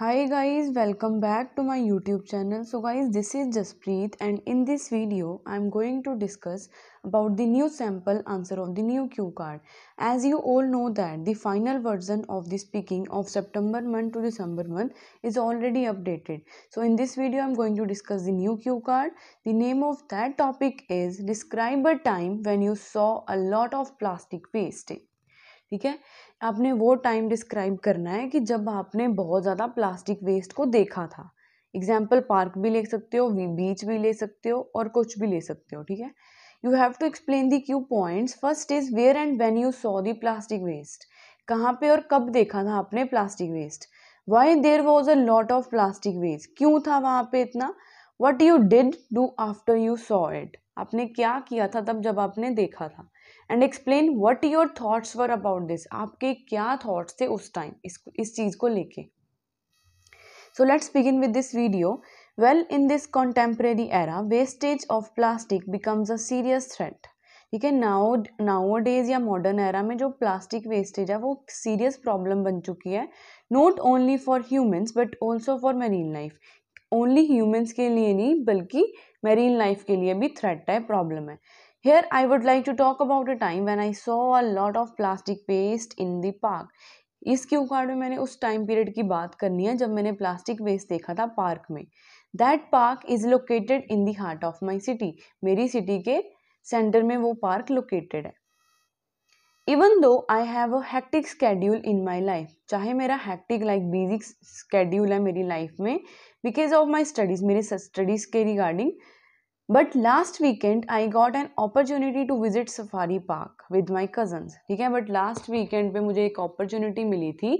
hi guys welcome back to my youtube channel so guys this is Jaspreet and in this video I'm going to discuss about the new sample answer of the new Q card as you all know that the final version of the speaking of September month to December month is already updated so in this video I'm going to discuss the new Q card the name of that topic is describe a time when you saw a lot of plastic waste ठीक है आपने वो time describe करना है कि जब आपने बहुत ज़्यादा प्लास्टिक वेस्ट को देखा था एग्जाम्पल पार्क भी ले सकते हो बीच भी ले सकते हो और कुछ भी ले सकते हो ठीक है you have to explain the cue points first is where and when you saw the plastic waste कहाँ पे और कब देखा था आपने plastic waste why there was a lot of plastic waste क्यों था वहाँ पे इतना what you did do after you saw it आपने क्या किया था तब जब आपने देखा था and explain what your thoughts were about this आपके क्या थाट्स थे उस टाइम इस इस चीज़ को लेके so let's begin with this video well in this contemporary era wastage of plastic becomes a serious threat ठीक है नाओ नाओ डेज या मॉडर्न एरा में जो प्लास्टिक वेस्टेज है वो सीरियस प्रॉब्लम बन चुकी है not only for humans but also for marine life only humans के लिए नहीं बल्कि marine लाइफ के लिए भी थ्रेट है प्रॉब्लम है here I would like to talk about a time when I saw a lot of plastic waste in the park इस क्यू कार्ड में मैंने उस टाइम पीरियड की बात करनी है जब मैंने प्लास्टिक वेस्ट देखा था पार्क में that park is located in heart of my city मेरी सिटी के सेंटर में वो पार्क लोकेटेड है even though I have a hectic schedule in my life चाहे मेरा हैक्टिक लाइक बिजी स्केड्यूल है मेरी लाइफ में बिकॉज ऑफ माई स्टडीज़ मेरे स्टडीज़ के regarding but last weekend I got an opportunity to visit safari park with my cousins ठीक है but last weekend पे मुझे एक अपॉर्चुनिटी मिली थी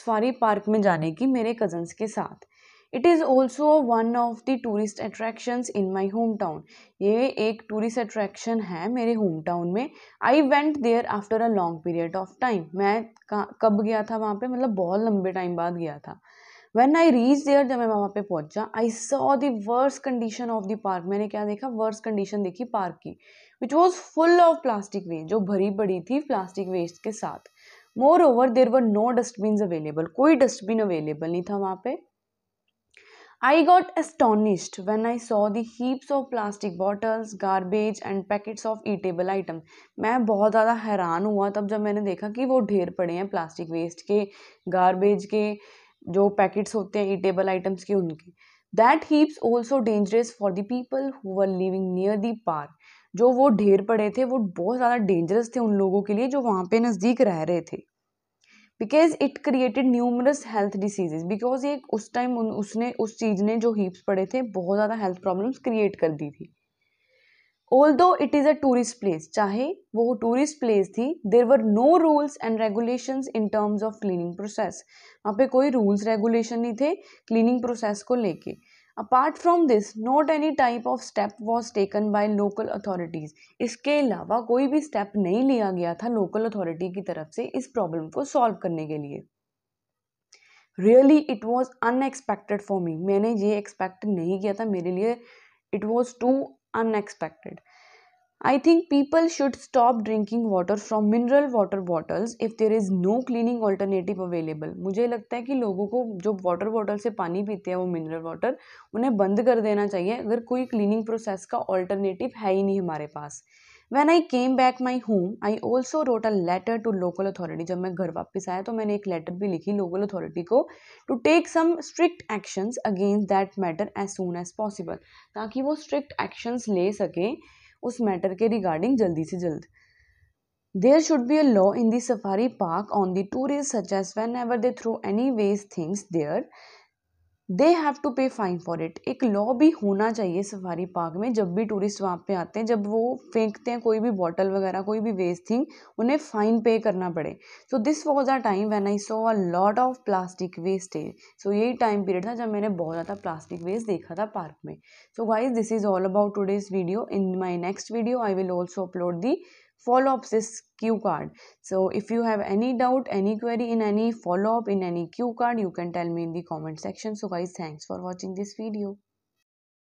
सफारी पार्क में जाने की मेरे कजन्स के साथ it is also one of the tourist attractions in my hometown ये एक टूरिस्ट अट्रैक्शन है मेरे होम टाउन में I went there after a long period of time मैं कब गया था वहाँ पे मतलब बहुत लंबे टाइम बाद गया था वेन आई रीच देयर जब मैं वहाँ पे पहुँचा I saw the worse condition of the park मैंने क्या देखा वर्स कंडीशन देखी पार्क की which was full of plastic waste जो भरी पड़ी थी प्लास्टिक वेस्ट के साथ moreover there were no dustbin available कोई डस्टबिन अवेलेबल नहीं था वहाँ पे I got astonished when I saw the heaps of plastic bottles, garbage and packets of eatable item. मैं बहुत ज़्यादा हैरान हुआ तब जब मैंने देखा कि वो ढेर पड़े हैं प्लास्टिक वेस्ट के गार्बेज के जो पैकेट्स होते हैं ईटेबल आइटम्स के उनके that heaps also dangerous for the people who are living near the park जो वो ढेर पड़े थे वो बहुत ज़्यादा डेंजरस थे उन लोगों के लिए जो वहाँ पे नज़दीक रह रहे थे because it created numerous health diseases because ये उस टाइम उसने उस चीज़ ने जो हीप्स पड़े थे बहुत ज़्यादा हेल्थ प्रॉब्लम्स क्रिएट कर दी थी although it is a tourist place चाहे वो टूरिस्ट प्लेस थी there were no rules and regulation in terms of cleaning process वहाँ पे कोई रूल्स रेगुलेशन नहीं थे क्लीनिंग प्रोसेस को लेके apart from this not any type of step was taken by local authorities इसके अलावा कोई भी स्टेप नहीं लिया गया था लोकल अथॉरिटी की तरफ से इस प्रॉब्लम को सॉल्व करने के लिए really it was unexpected for me मैंने ये एक्सपेक्ट नहीं किया था मेरे लिए it was too unexpected I think people should stop drinking water from mineral water bottles if there is no cleaning alternative available मुझे लगता है कि लोगों को जो वाटर बॉटल से पानी पीते हैं वो मिनरल वाटर उन्हें बंद कर देना चाहिए अगर कोई क्लीनिंग प्रोसेस का ऑल्टरनेटिव है ही नहीं हमारे पास when I came back my home I also wrote a letter to local authority जब मैं घर वापस आया तो मैंने एक लेटर भी लिखी लोकल अथॉरिटी को to take some strict actions against that matter as soon as possible ताकि वो स्ट्रिक्ट एक्शंस ले सकें उस मैटर के रिगार्डिंग जल्दी से जल्द there should be a law in the safari park on the tourist such as whenever they throw any waste things there they have to pay fine for it एक law भी होना चाहिए safari park में जब भी tourist वहाँ पे आते हैं जब वो फेंकते हैं कोई भी बॉटल वगैरह कोई भी वेस्ट थिंग उन्हें फ़ाइन पे करना पड़े so this was a time when I saw a lot of plastic wastage so यही टाइम पीरियड था जब मैंने बहुत ज़्यादा प्लास्टिक वेस्ट देखा था पार्क में so wise this is all about today's video in my next video I will also upload the follow-up this cue card so if you have any doubt any query in any follow-up in any cue card you can tell me in the comment section so guys thanks for watching this video